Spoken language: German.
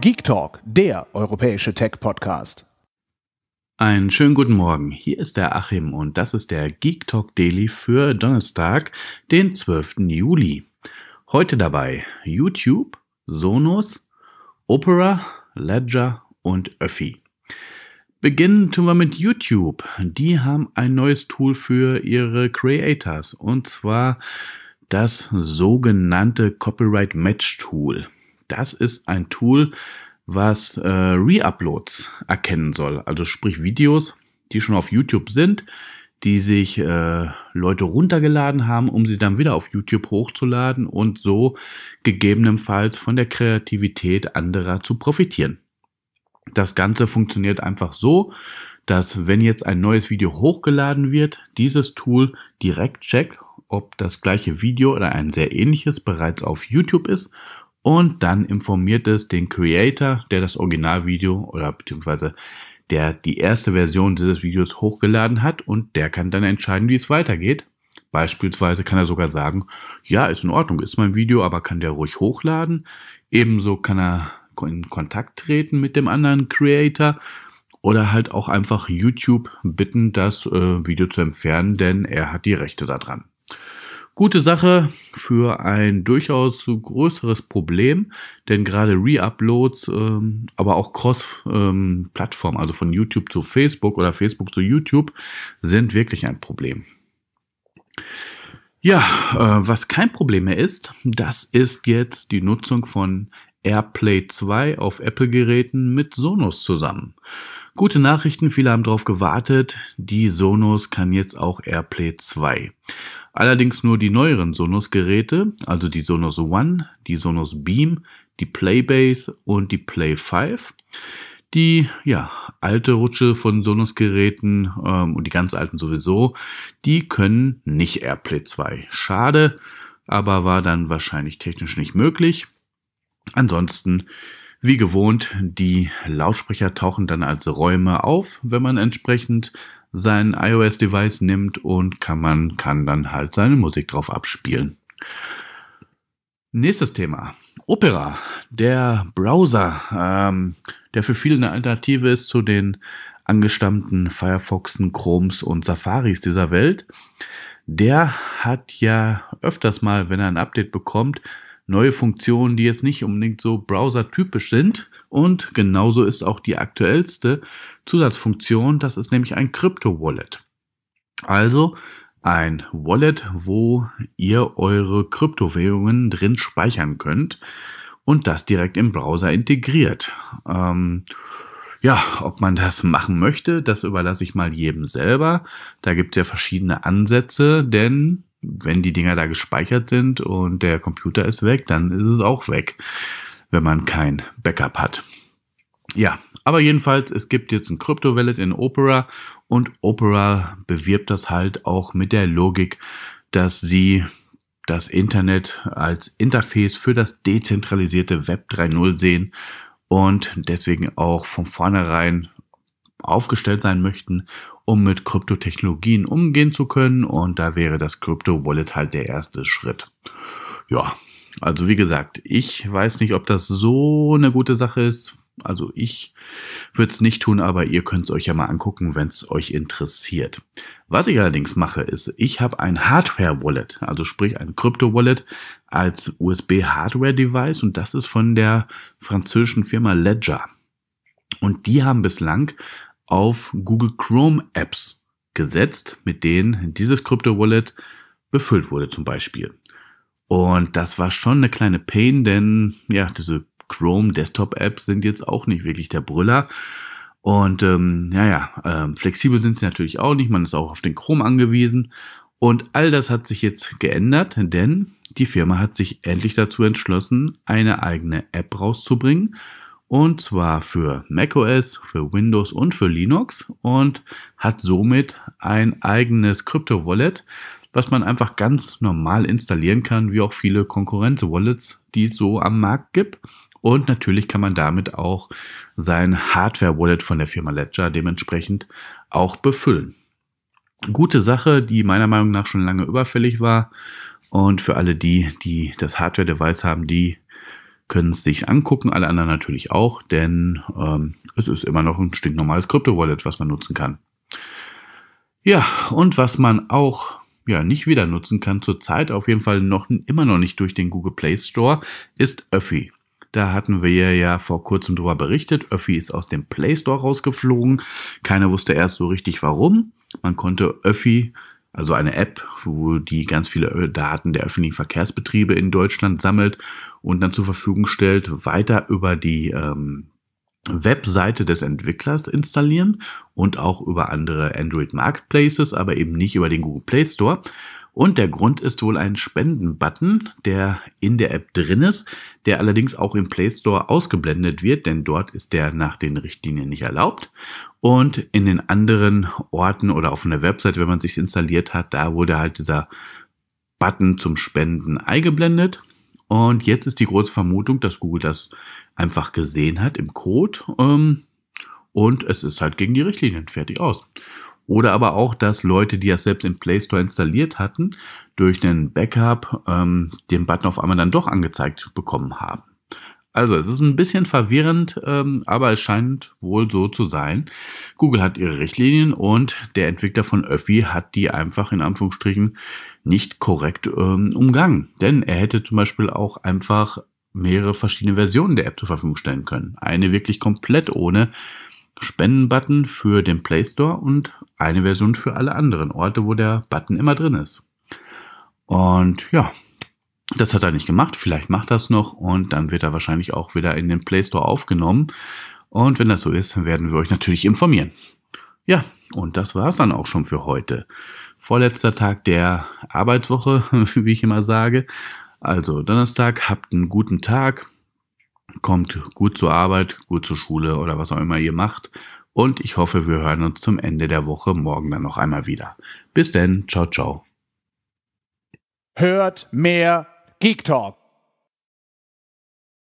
Geek Talk, der europäische Tech-Podcast. Einen schönen guten Morgen. Hier ist der Achim und das ist der Geek Talk Daily für Donnerstag, den 12. Juli. Heute dabei YouTube, Sonos, Opera, Ledger und Öffi. Beginnen tun wir mit YouTube. Die haben ein neues Tool für ihre Creators und zwar das sogenannte Copyright Match Tool. Das ist ein Tool, was äh, Reuploads erkennen soll. Also sprich Videos, die schon auf YouTube sind, die sich äh, Leute runtergeladen haben, um sie dann wieder auf YouTube hochzuladen und so gegebenenfalls von der Kreativität anderer zu profitieren. Das Ganze funktioniert einfach so, dass wenn jetzt ein neues Video hochgeladen wird, dieses Tool direkt checkt, ob das gleiche Video oder ein sehr ähnliches bereits auf YouTube ist und dann informiert es den Creator, der das Originalvideo oder beziehungsweise der die erste Version dieses Videos hochgeladen hat und der kann dann entscheiden, wie es weitergeht. Beispielsweise kann er sogar sagen, ja, ist in Ordnung, ist mein Video, aber kann der ruhig hochladen. Ebenso kann er in Kontakt treten mit dem anderen Creator oder halt auch einfach YouTube bitten, das äh, Video zu entfernen, denn er hat die Rechte daran. Gute Sache für ein durchaus größeres Problem, denn gerade Reuploads, ähm, aber auch Cross-Plattformen, ähm, also von YouTube zu Facebook oder Facebook zu YouTube, sind wirklich ein Problem. Ja, äh, was kein Problem mehr ist, das ist jetzt die Nutzung von AirPlay 2 auf Apple-Geräten mit Sonos zusammen. Gute Nachrichten, viele haben darauf gewartet, die Sonos kann jetzt auch AirPlay 2. Allerdings nur die neueren Sonos-Geräte, also die Sonos One, die Sonos Beam, die Playbase und die Play 5. Die ja, alte Rutsche von Sonos-Geräten ähm, und die ganz alten sowieso, die können nicht AirPlay 2. Schade, aber war dann wahrscheinlich technisch nicht möglich. Ansonsten wie gewohnt, die Lautsprecher tauchen dann als Räume auf, wenn man entsprechend sein iOS-Device nimmt und kann man kann dann halt seine Musik drauf abspielen. Nächstes Thema. Opera, der Browser, ähm, der für viele eine Alternative ist zu den angestammten Firefoxen, Chromes und Safaris dieser Welt. Der hat ja öfters mal, wenn er ein Update bekommt, neue Funktionen, die jetzt nicht unbedingt so browsertypisch sind. Und genauso ist auch die aktuellste Zusatzfunktion, das ist nämlich ein crypto wallet Also ein Wallet, wo ihr eure Kryptowährungen drin speichern könnt und das direkt im Browser integriert. Ähm, ja, ob man das machen möchte, das überlasse ich mal jedem selber. Da gibt es ja verschiedene Ansätze, denn wenn die Dinger da gespeichert sind und der Computer ist weg, dann ist es auch weg, wenn man kein Backup hat. Ja, aber jedenfalls, es gibt jetzt ein Krypto-Wallet in Opera und Opera bewirbt das halt auch mit der Logik, dass sie das Internet als Interface für das dezentralisierte Web 3.0 sehen und deswegen auch von vornherein aufgestellt sein möchten, um mit Kryptotechnologien umgehen zu können. Und da wäre das Krypto-Wallet halt der erste Schritt. Ja, also wie gesagt, ich weiß nicht, ob das so eine gute Sache ist. Also ich würde es nicht tun, aber ihr könnt es euch ja mal angucken, wenn es euch interessiert. Was ich allerdings mache, ist, ich habe ein Hardware-Wallet, also sprich ein Krypto-Wallet als USB-Hardware-Device und das ist von der französischen Firma Ledger. Und die haben bislang auf Google Chrome Apps gesetzt, mit denen dieses Krypto-Wallet befüllt wurde zum Beispiel. Und das war schon eine kleine Pain, denn ja, diese Chrome Desktop Apps sind jetzt auch nicht wirklich der Brüller. Und ähm, ja, ja, äh, flexibel sind sie natürlich auch nicht. Man ist auch auf den Chrome angewiesen. Und all das hat sich jetzt geändert, denn die Firma hat sich endlich dazu entschlossen, eine eigene App rauszubringen und zwar für macOS, für Windows und für Linux und hat somit ein eigenes Crypto-Wallet, was man einfach ganz normal installieren kann, wie auch viele Konkurrenz-Wallets, die es so am Markt gibt. Und natürlich kann man damit auch sein Hardware-Wallet von der Firma Ledger dementsprechend auch befüllen. Gute Sache, die meiner Meinung nach schon lange überfällig war. Und für alle die, die das Hardware-Device haben, die können es sich angucken, alle anderen natürlich auch, denn ähm, es ist immer noch ein stinknormales Krypto-Wallet, was man nutzen kann. Ja, und was man auch ja nicht wieder nutzen kann zurzeit, auf jeden Fall noch immer noch nicht durch den Google Play Store, ist Öffi. Da hatten wir ja vor kurzem drüber berichtet. Öffi ist aus dem Play Store rausgeflogen. Keiner wusste erst so richtig warum. Man konnte Öffi also eine App, wo die ganz viele Daten der öffentlichen Verkehrsbetriebe in Deutschland sammelt und dann zur Verfügung stellt, weiter über die ähm, Webseite des Entwicklers installieren und auch über andere Android Marketplaces, aber eben nicht über den Google Play Store. Und der Grund ist wohl ein Spenden-Button, der in der App drin ist, der allerdings auch im Play Store ausgeblendet wird, denn dort ist der nach den Richtlinien nicht erlaubt. Und in den anderen Orten oder auf einer Website, wenn man sich installiert hat, da wurde halt dieser Button zum Spenden eingeblendet. Und jetzt ist die große Vermutung, dass Google das einfach gesehen hat im Code. Ähm, und es ist halt gegen die Richtlinien fertig aus. Oder aber auch, dass Leute, die das selbst im Play Store installiert hatten, durch einen Backup ähm, den Button auf einmal dann doch angezeigt bekommen haben. Also es ist ein bisschen verwirrend, ähm, aber es scheint wohl so zu sein. Google hat ihre Richtlinien und der Entwickler von Öffi hat die einfach in Anführungsstrichen nicht korrekt ähm, umgangen. Denn er hätte zum Beispiel auch einfach mehrere verschiedene Versionen der App zur Verfügung stellen können. Eine wirklich komplett ohne Spendenbutton für den Play Store und eine Version für alle anderen Orte, wo der Button immer drin ist. Und ja, das hat er nicht gemacht. Vielleicht macht er es noch und dann wird er wahrscheinlich auch wieder in den Play Store aufgenommen. Und wenn das so ist, werden wir euch natürlich informieren. Ja, und das war's dann auch schon für heute. Vorletzter Tag der Arbeitswoche, wie ich immer sage. Also Donnerstag, habt einen guten Tag Kommt gut zur Arbeit, gut zur Schule oder was auch immer ihr macht. Und ich hoffe, wir hören uns zum Ende der Woche morgen dann noch einmal wieder. Bis denn, ciao, ciao. Hört mehr Geek Talk.